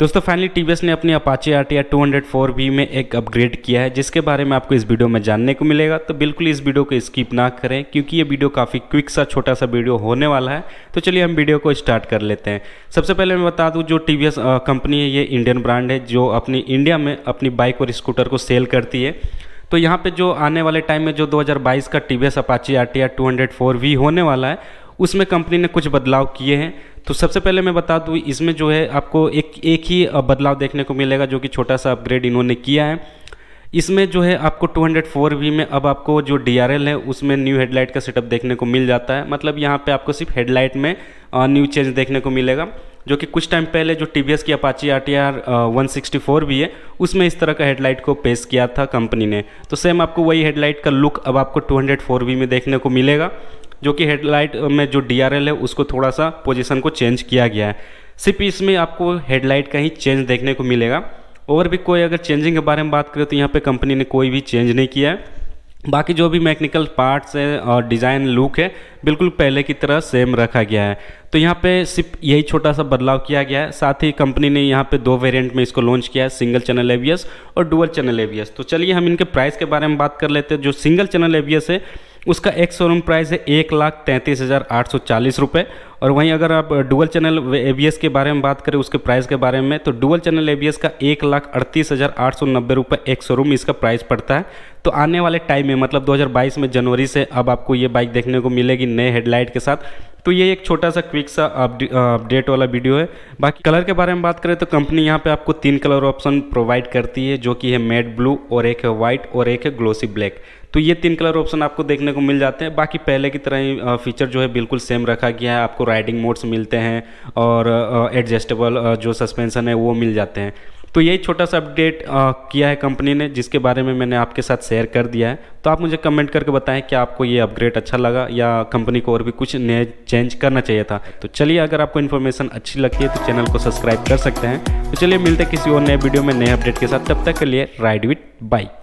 दोस्तों finally T ने अपनी Apache R T R two में एक अपग्रेड किया है जिसके बारे में आपको इस वीडियो में जानने को मिलेगा तो बिल्कुल इस वीडियो को स्किप ना करें क्योंकि ये वीडियो काफ़ी क्विक सा छोटा सा वीडियो होने वाला है तो चलिए हम वीडियो को स्टार्ट कर लेते हैं सबसे पहले मैं बता दूँ जो टी कंपनी है ये इंडियन ब्रांड है जो अपनी इंडिया में अपनी बाइक और स्कूटर को सेल करती है तो यहाँ पे जो आने वाले टाइम में जो 2022 का T V S Apache R T R होने वाला है उसमें कंपनी ने कुछ बदलाव किए हैं तो सबसे पहले मैं बता दूँ इसमें जो है आपको एक एक ही बदलाव देखने को मिलेगा जो कि छोटा सा अपग्रेड इन्होंने किया है इसमें जो है आपको 204V वी में अब आपको जो डी है उसमें न्यू हेडलाइट का सेटअप देखने को मिल जाता है मतलब यहाँ पे आपको सिर्फ हेडलाइट में न्यू चेंज देखने को मिलेगा जो कि कुछ टाइम पहले जो टी की Apache R T R one भी है उसमें इस तरह का हेडलाइट को पेश किया था कंपनी ने तो सेम आपको वही हेडलाइट का लुक अब आपको टू हंड्रेड फोर वी में देखने को मिलेगा जो कि हेडलाइट में जो डी है उसको थोड़ा सा पोजिशन को चेंज किया गया है सिर्फ इसमें आपको हेडलाइट का ही चेंज देखने को मिलेगा और भी कोई अगर चेंजिंग के बारे में बात करें तो यहाँ पे कंपनी ने कोई भी चेंज नहीं किया है बाकी जो भी मैकेनिकल पार्ट्स है और डिज़ाइन लुक है बिल्कुल पहले की तरह सेम रखा गया है तो यहाँ पे सिर्फ यही छोटा सा बदलाव किया गया है साथ ही कंपनी ने यहाँ पे दो वेरिएंट में इसको लॉन्च किया है सिंगल चैनल एवियस और डुअल चैनल एवियस तो चलिए हम इनके प्राइस के बारे में बात कर लेते हैं जो सिंगल चैनल एवियस है उसका एक शोरूम प्राइस है एक लाख तैंतीस हज़ार आठ सौ चालीस रुपये और वहीं अगर आप डुअल चैनल ए के बारे में बात करें उसके प्राइस के बारे में तो डुअल चैनल ए का एक लाख अड़तीस हज़ार आठ सौ नब्बे रुपये एक शोरूम इसका प्राइस पड़ता है तो आने वाले टाइम में मतलब 2022 में जनवरी से अब आपको ये बाइक देखने को मिलेगी नए हेडलाइट के साथ तो ये एक छोटा सा क्विक सा अपडेट uh, वाला वीडियो है बाकी कलर के बारे में बात करें तो कंपनी यहाँ पे आपको तीन कलर ऑप्शन प्रोवाइड करती है जो कि है मेड ब्लू और एक है वाइट और एक है ग्लोसी ब्लैक तो ये तीन कलर ऑप्शन आपको देखने को मिल जाते हैं बाकी पहले की तरह ही फीचर uh, जो है बिल्कुल सेम रखा गया है आपको राइडिंग मोड्स मिलते हैं और एडजस्टेबल uh, जो सस्पेंसन है वो मिल जाते हैं तो यही छोटा सा अपडेट किया है कंपनी ने जिसके बारे में मैंने आपके साथ शेयर कर दिया है तो आप मुझे कमेंट करके बताएं कि आपको ये अपग्रेड अच्छा लगा या कंपनी को और भी कुछ नए चेंज करना चाहिए था तो चलिए अगर आपको इन्फॉर्मेशन अच्छी लगती है तो चैनल को सब्सक्राइब कर सकते हैं तो चलिए मिलते हैं किसी और नए वीडियो में नए अपडेट के साथ तब तक के लिए राइड विथ बाइक